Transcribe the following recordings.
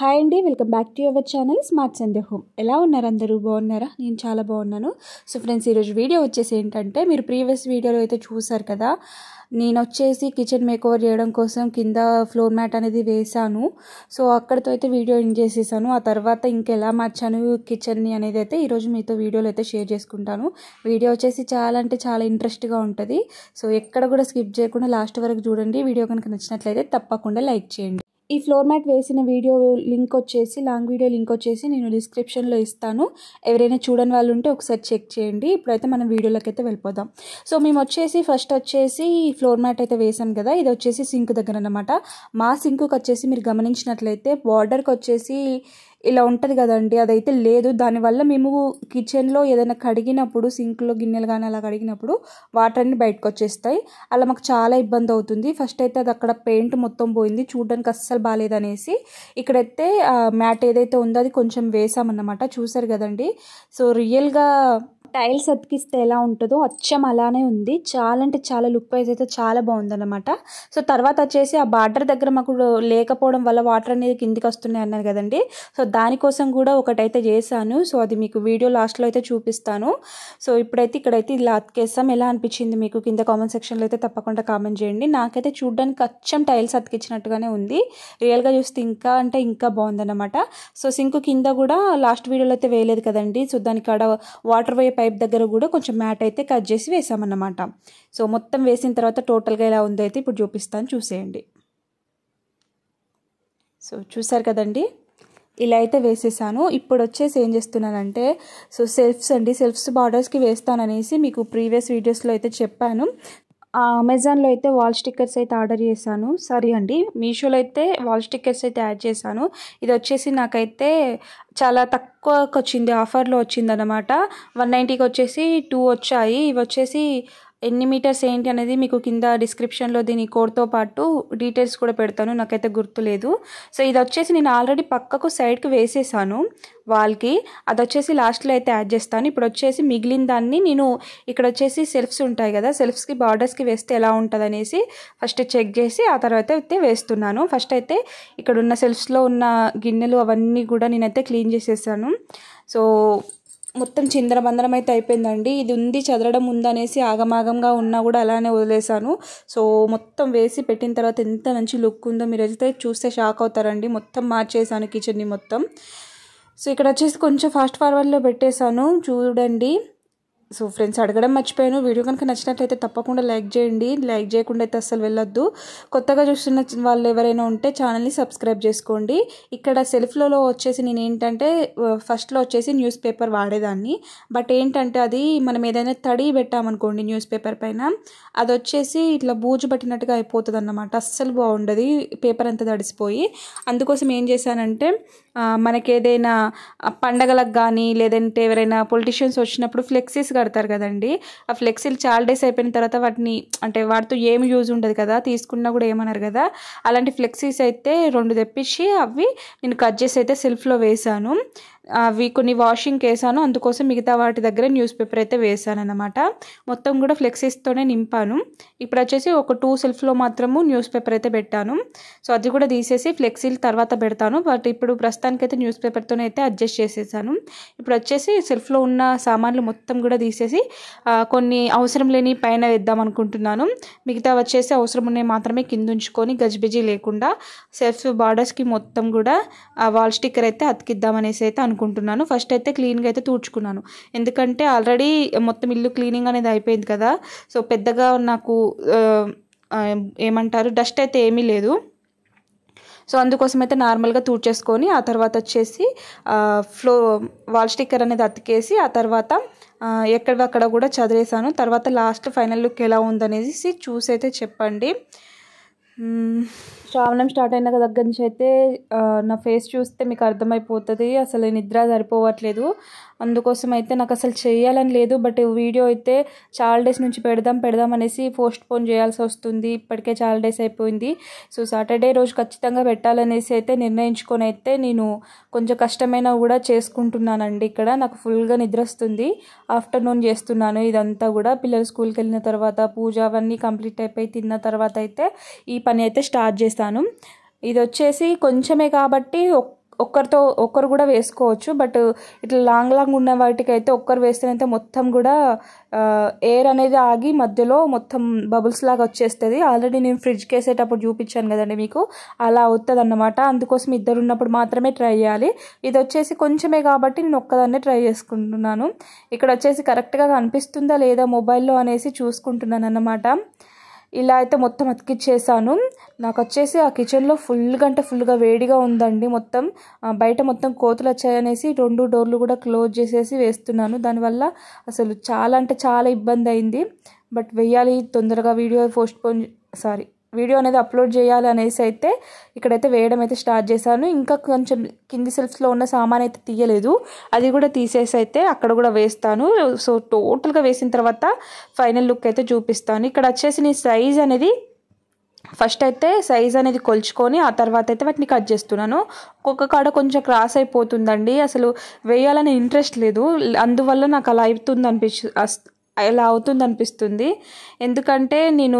hi అండి welcome back to your channel smart Sunday home ఎలా ఉన్నారు అందరూ బాగున్నారా నేను చాలా బాగున్నాను సో ఫ్రెండ్స్ ఈరోజు వీడియో వచ్చేసి ఏంటంటే మీరు ప్రీవియస్ వీడియోలో అయితే చూసారు కదా నేను వచ్చేసి కిచెన్ మేకోవర్ చేయడం కోసం కింద ఫ్లోర్ మ్యాట్ అనేది వేశాను సో అక్కడితో అయితే వీడియో ఎండ్ చేసేసాను ఆ తర్వాత ఇంకెలా మార్చాను కిచెన్ని అనేది అయితే ఈరోజు మీతో వీడియోలో అయితే షేర్ చేసుకుంటాను వీడియో వచ్చేసి చాలా అంటే చాలా ఇంట్రెస్ట్గా ఉంటుంది సో ఎక్కడ కూడా స్కిప్ చేయకుండా లాస్ట్ వరకు చూడండి వీడియో కనుక నచ్చినట్లయితే తప్పకుండా లైక్ చేయండి ఈ ఫ్లోర్ మ్యాట్ వేసిన వీడియో లింక్ వచ్చేసి లాంగ్ వీడియో లింక్ వచ్చేసి నేను డిస్క్రిప్షన్లో ఇస్తాను ఎవరైనా చూడని వాళ్ళు ఉంటే ఒకసారి చెక్ చేయండి ఇప్పుడైతే మనం వీడియోలోకి అయితే వెళ్ళిపోదాం సో మేము వచ్చేసి ఫస్ట్ వచ్చేసి ఫ్లోర్ మ్యాట్ అయితే వేసాం కదా ఇది వచ్చేసి సింక్ దగ్గర అనమాట మా సింక్కి వచ్చేసి మీరు గమనించినట్లయితే బార్డర్కి వచ్చేసి ఇలా ఉంటుంది కదండి అదైతే లేదు దానివల్ల మేము కిచెన్లో ఏదైనా కడిగినప్పుడు సింక్లో గిన్నెలు కానీ అలా కడిగినప్పుడు వాటర్ అన్ని బయటకు వచ్చేస్తాయి అలా మాకు చాలా ఇబ్బంది అవుతుంది ఫస్ట్ అయితే అది అక్కడ పెయింట్ మొత్తం పోయింది చూడడానికి అస్సలు బాగాలేదనేసి ఇక్కడైతే మ్యాట్ ఏదైతే ఉందో అది కొంచెం వేసామన్నమాట చూసారు కదండి సో రియల్గా టైల్స్ అతికిస్తే ఎలా ఉంటుందో అచ్చం అలానే ఉంది చాలా అంటే చాలా లుక్ వైజ్ అయితే చాలా బాగుందన్నమాట సో తర్వాత వచ్చేసి ఆ బార్డర్ దగ్గర మాకు లేకపోవడం వల్ల వాటర్ అనేది కిందికి వస్తున్నాయి అన్నారు కదండి సో దానికోసం కూడా ఒకటైతే చేశాను సో అది మీకు వీడియో లాస్ట్లో అయితే చూపిస్తాను సో ఇప్పుడైతే ఇక్కడైతే ఇలా అతికేస్తాం ఎలా అనిపించింది మీకు కింద కామెంట్ సెక్షన్లో అయితే తప్పకుండా కామెంట్ చేయండి నాకైతే చూడడానికి అచ్చం టైల్స్ అతికించినట్టుగానే ఉంది రియల్గా చూస్తే ఇంకా అంటే ఇంకా బాగుందన్నమాట సో సింక్ కింద కూడా లాస్ట్ వీడియోలో అయితే వేయలేదు కదండి సో దానికి వాటర్ వైపు పైప్ దగ్గర కూడా కొంచెం మ్యాట్ అయితే కట్ చేసి వేసామన్నమాట సో మొత్తం వేసిన తర్వాత టోటల్గా ఎలా ఉందో అయితే ఇప్పుడు చూపిస్తాను చూసేయండి సో చూసారు కదండి ఇలా అయితే వేసేసాను ఇప్పుడు వచ్చేసి ఏం చేస్తున్నానంటే సో సెల్ఫ్స్ అండి సెల్ఫ్స్ బార్డర్స్కి వేస్తాననేసి మీకు ప్రీవియస్ వీడియోస్లో అయితే చెప్పాను అమెజాన్లో అయితే వాల్ స్టిక్కర్స్ అయితే ఆర్డర్ చేశాను సరే అండి మీషోలో అయితే వాల్ స్టిక్కర్స్ అయితే యాడ్ చేశాను ఇది వచ్చేసి నాకైతే చాలా తక్కువకి వచ్చింది ఆఫర్లో వచ్చింది వన్ నైంటీకి వచ్చేసి టూ వచ్చాయి ఇవి వచ్చేసి ఎన్ని మీటర్స్ ఏంటి అనేది మీకు కింద డిస్క్రిప్షన్లో దీని కోడ్తో పాటు డీటెయిల్స్ కూడా పెడతాను నాకైతే గుర్తులేదు సో ఇది వచ్చేసి నేను ఆల్రెడీ పక్కకు సైడ్కి వేసేసాను వాల్కి అది వచ్చేసి లాస్ట్లో అయితే యాడ్ చేస్తాను ఇప్పుడు వచ్చేసి మిగిలిన దాన్ని నేను ఇక్కడ వచ్చేసి సెల్ఫ్స్ ఉంటాయి కదా సెల్ఫ్స్కి బార్డర్స్కి వేస్తే ఎలా ఉంటుంది అనేసి ఫస్ట్ చెక్ చేసి ఆ తర్వాత అయితే వేస్తున్నాను ఫస్ట్ అయితే ఇక్కడ ఉన్న సెల్ఫ్స్లో ఉన్న గిన్నెలు అవన్నీ కూడా నేనైతే క్లీన్ చేసేసాను సో మొత్తం చిందరబందరం అయితే అయిపోయిందండి ఇది ఉంది చదరడం ఉందనేసి ఆగమాగంగా ఉన్నా కూడా అలానే వదిలేశాను సో మొత్తం వేసి పెట్టిన తర్వాత ఎంత మంచి లుక్ ఉందో మీరు అయితే చూస్తే షాక్ అవుతారండి మొత్తం మార్చేసాను కిచెన్ని మొత్తం సో ఇక్కడ వచ్చేసి కొంచెం ఫాస్ట్ ఫార్వర్డ్లో పెట్టేశాను చూడండి సో ఫ్రెండ్స్ అడగడం మర్చిపోయాను వీడియో కనుక నచ్చినట్లయితే తప్పకుండా లైక్ చేయండి లైక్ చేయకుండా అయితే అసలు వెళ్ళొద్దు కొత్తగా చూస్తున్న వాళ్ళు ఎవరైనా ఉంటే ఛానల్ని సబ్స్క్రైబ్ చేసుకోండి ఇక్కడ సెల్ఫ్లో వచ్చేసి నేను ఏంటంటే ఫస్ట్లో వచ్చేసి న్యూస్ పేపర్ వాడేదాన్ని బట్ ఏంటంటే అది మనం ఏదైనా తడి పెట్టామనుకోండి న్యూస్ పేపర్ పైన అది వచ్చేసి ఇట్లా బూజు పట్టినట్టుగా అయిపోతుంది అన్నమాట అస్సలు బాగుండదు పేపర్ అంతా తడిసిపోయి అందుకోసం ఏం చేశానంటే మనకి ఏదైనా పండగలకు కానీ లేదంటే ఎవరైనా పొలిటీషియన్స్ వచ్చినప్పుడు ఫ్లెక్సీస్ కడతారు కదండి ఆ ఫ్లెక్సీలు చాలా డేస్ అయిపోయిన తర్వాత వాటిని అంటే వాటితో ఏమి యూజ్ ఉండదు కదా తీసుకున్నా కూడా ఏమన్నారు కదా అలాంటి ఫ్లెక్సీస్ అయితే రెండు తెప్పించి అవి నేను కట్ చేసి అయితే సెల్ఫ్లో వేశాను అవి కొన్ని వాషింగ్ వేసాను అందుకోసం మిగతా వాటి దగ్గర న్యూస్ పేపర్ అయితే వేసాను అనమాట మొత్తం కూడా ఫ్లెక్సీస్తోనే నింపాను ఇప్పుడు వచ్చేసి ఒక టూ సెల్ఫ్లో మాత్రము న్యూస్ పేపర్ అయితే పెట్టాను సో అది కూడా తీసేసి ఫ్లెక్సీలు తర్వాత పెడతాను బట్ ఇప్పుడు ప్రస్తుతానికైతే న్యూస్ పేపర్తోనే అయితే అడ్జస్ట్ చేసేసాను ఇప్పుడు వచ్చేసి సెల్ఫ్లో ఉన్న సామాన్లు మొత్తం కూడా తీసేసి కొన్ని అవసరం లేని పైన వేద్దాం అనుకుంటున్నాను మిగతా వచ్చేసి అవసరం ఉన్నాయి మాత్రమే కింద ఉంచుకొని గజిబిజి లేకుండా సెల్ఫ్ బార్డర్స్కి మొత్తం కూడా వాల్ స్టిక్కర్ అయితే అతికిద్దామనేసి అయితే అనుకుంటున్నాను ఫస్ట్ అయితే క్లీన్గా అయితే తూడ్చుకున్నాను ఎందుకంటే ఆల్రెడీ మొత్తం ఇల్లు క్లీనింగ్ అనేది అయిపోయింది కదా సో పెద్దగా నాకు ఏమంటారు డస్ట్ అయితే ఏమీ లేదు సో అందుకోసం అయితే నార్మల్గా తూడ్చేసుకొని ఆ తర్వాత వచ్చేసి ఫ్లో వాల్ స్టిక్కర్ అనేది అతికేసి ఆ తర్వాత అక్కడ కూడా చదివేశాను తర్వాత లాస్ట్ ఫైనల్ లుక్ ఎలా ఉందనేసి చూసి అయితే చెప్పండి శ్రావణం స్టార్ట్ అయిన దగ్గర నుంచి అయితే నా ఫేస్ చూస్తే మీకు అర్థమైపోతుంది అసలు నిద్ర సరిపోవట్లేదు అందుకోసం అయితే నాకు అసలు చేయాలని లేదు బట్ వీడియో అయితే చాలా డేస్ నుంచి పెడదాం పెడదాం అనేసి పోస్ట్ పోన్ చేయాల్సి వస్తుంది ఇప్పటికే చాలా డేస్ అయిపోయింది సో సాటర్డే రోజు ఖచ్చితంగా పెట్టాలనేసి అయితే నిర్ణయించుకొని అయితే నేను కొంచెం కష్టమైనా కూడా చేసుకుంటున్నానండి ఇక్కడ నాకు ఫుల్గా నిద్ర వస్తుంది ఆఫ్టర్నూన్ చేస్తున్నాను ఇదంతా కూడా పిల్లలు స్కూల్కి వెళ్ళిన తర్వాత పూజ అవన్నీ కంప్లీట్ అయిపోయి తిన్న తర్వాత అయితే ఈ పని అయితే స్టార్ట్ చేస్తాను చేశాను ఇది వచ్చేసి కొంచెమే కాబట్టి ఒక్కరితో ఒక్కరు కూడా వేసుకోవచ్చు బట్ ఇట్లా లాంగ్ లాంగ్ ఉన్న వాటికి అయితే ఒక్కరు వేస్తేనైతే మొత్తం కూడా ఎయిర్ అనేది ఆగి మధ్యలో మొత్తం బబుల్స్ లాగా వచ్చేస్తుంది ఆల్రెడీ నేను ఫ్రిడ్జ్కి వేసేటప్పుడు చూపించాను కదండి మీకు అలా అవుతుంది అన్నమాట అందుకోసం ఇద్దరు ఉన్నప్పుడు మాత్రమే ట్రై చేయాలి ఇది వచ్చేసి కొంచెమే కాబట్టి నేను ఒక్కదాన్నే ట్రై చేసుకుంటున్నాను ఇక్కడ వచ్చేసి కరెక్ట్గా కనిపిస్తుందా లేదా మొబైల్లో అనేసి చూసుకుంటున్నాను అన్నమాట ఇలా అయితే మొత్తం అతికిచ్చేసాను నాకు వచ్చేసి ఆ కిచెన్లో ఫుల్ గంట ఫుల్గా వేడిగా ఉందండి మొత్తం బయట మొత్తం కోతులు వచ్చాయనేసి రెండు డోర్లు కూడా క్లోజ్ చేసేసి వేస్తున్నాను దానివల్ల అసలు చాలా అంటే చాలా ఇబ్బంది అయింది బట్ వెయ్యాలి తొందరగా video postpone sorry video అనేది అప్లోడ్ చేయాలి అనేసి అయితే ఇక్కడైతే వేయడం అయితే స్టార్ట్ చేశాను ఇంకా కొంచెం కింది సెల్ఫ్స్లో ఉన్న సామాన్ అయితే తీయలేదు అది కూడా తీసేసి అయితే అక్కడ కూడా వేస్తాను సో టోటల్గా వేసిన తర్వాత ఫైనల్ లుక్ అయితే చూపిస్తాను ఇక్కడ వచ్చేసి నీ సైజ్ అనేది ఫస్ట్ అయితే సైజ్ అనేది కొలుచుకొని ఆ తర్వాత అయితే వాటిని కట్ చేస్తున్నాను ఒక్కొక్క కాడ కొంచెం క్రాస్ అయిపోతుందండి అసలు వేయాలని ఇంట్రెస్ట్ లేదు అందువల్ల నాకు అలా అవుతుంది అనిపించు ఎలా అవుతుంది అనిపిస్తుంది ఎందుకంటే నేను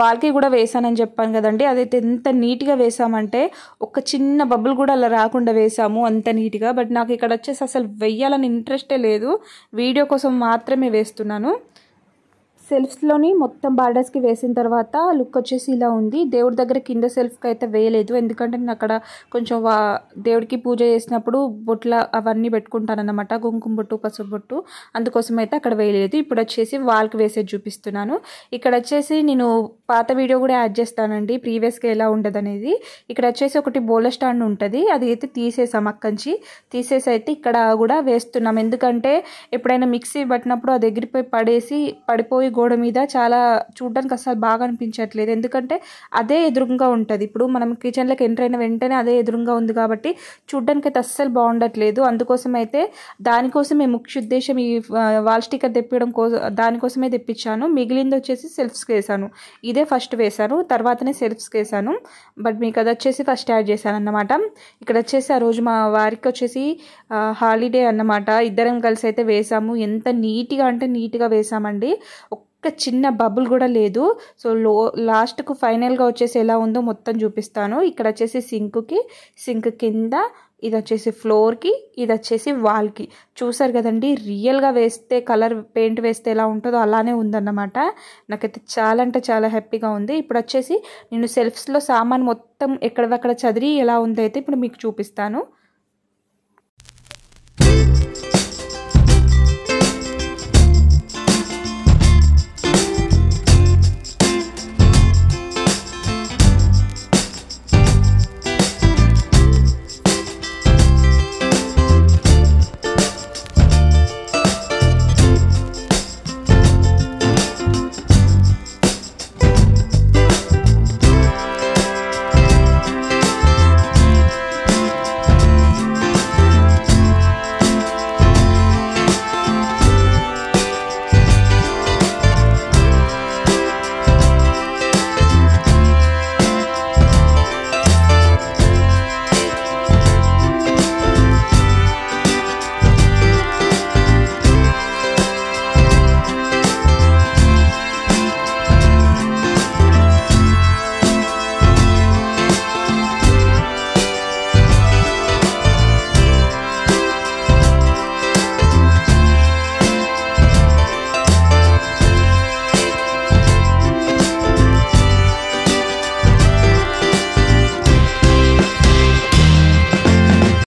వాళ్ళకి కూడా వేసానని చెప్పాను కదండి అదైతే ఎంత నీట్గా వేసామంటే ఒక చిన్న బబుల్ కూడా అలా రాకుండా వేసాము అంత నీట్గా బట్ నాకు ఇక్కడ వచ్చేసి అసలు వెయ్యాలని ఇంట్రెస్టే లేదు వీడియో కోసం మాత్రమే వేస్తున్నాను సెల్ఫ్స్లోని మొత్తం బార్డర్స్కి వేసిన తర్వాత లుక్ వచ్చేసి ఇలా ఉంది దేవుడి దగ్గర కింద సెల్ఫ్కి అయితే వేయలేదు ఎందుకంటే నేను అక్కడ కొంచెం దేవుడికి పూజ చేసినప్పుడు బొట్ల అవన్నీ పెట్టుకుంటానన్నమాట కుంకుమ బొట్టు పసుపు బొట్టు అందుకోసం అయితే అక్కడ వేయలేదు ఇప్పుడు వచ్చేసి వాళ్ళకి వేసేది చూపిస్తున్నాను ఇక్కడ వచ్చేసి నేను పాత వీడియో కూడా యాడ్ చేస్తానండి ప్రీవియస్గా ఎలా ఉండదు అనేది ఇక్కడ వచ్చేసి ఒకటి బోల స్టాండ్ ఉంటుంది అది అయితే తీసేసాం అక్కంచి తీసేసి అయితే ఇక్కడ కూడా వేస్తున్నాం ఎందుకంటే ఎప్పుడైనా మిక్సీ పట్టినప్పుడు అది ఎగిరిపోయి పడేసి పడిపోయి గోడ మీద చాలా చూడడానికి అసలు బాగా అనిపించట్లేదు ఎందుకంటే అదే ఎదురుగా ఉంటుంది ఇప్పుడు మనం కిచెన్లోకి ఎంటర్ అయిన వెంటనే అదే ఎదురుగా ఉంది కాబట్టి చూడడానికి అయితే అస్సలు బాగుండట్లేదు అందుకోసం అయితే దానికోసం మేము ముఖ్య ఉద్దేశం ఈ వాల్ స్టిక్కర్ తెప్పించడం కోసం దానికోసమే తెప్పించాను మిగిలింది వచ్చేసి సెల్ఫ్స్కి వేసాను ఇదే ఫస్ట్ వేశాను తర్వాతనే సెల్ఫ్స్కి వేసాను బట్ మీకు అది వచ్చేసి ఫస్ట్ యాడ్ చేశాను అన్నమాట ఇక్కడ వచ్చేసి ఆ రోజు మా వారికి వచ్చేసి హాలిడే అన్నమాట ఇద్దరం కలిసి అయితే వేసాము ఎంత నీట్గా అంటే నీట్గా వేసామండి ఒక్క చిన్న బబుల్ కూడా లేదు సో లో లాస్ట్కు ఫైనల్గా వచ్చేసి ఎలా ఉందో మొత్తం చూపిస్తాను ఇక్కడ వచ్చేసి సింక్కి సింక్ కింద ఇది వచ్చేసి ఫ్లోర్కి ఇది వచ్చేసి వాల్కి చూసారు కదండి రియల్గా వేస్తే కలర్ పెయింట్ వేస్తే ఎలా ఉంటుందో అలానే ఉందన్నమాట నాకైతే చాలా అంటే చాలా హ్యాపీగా ఉంది ఇప్పుడు వచ్చేసి నేను సెల్ఫ్స్లో సామాన్ మొత్తం ఎక్కడ చదివి ఎలా ఉందో అయితే ఇప్పుడు మీకు చూపిస్తాను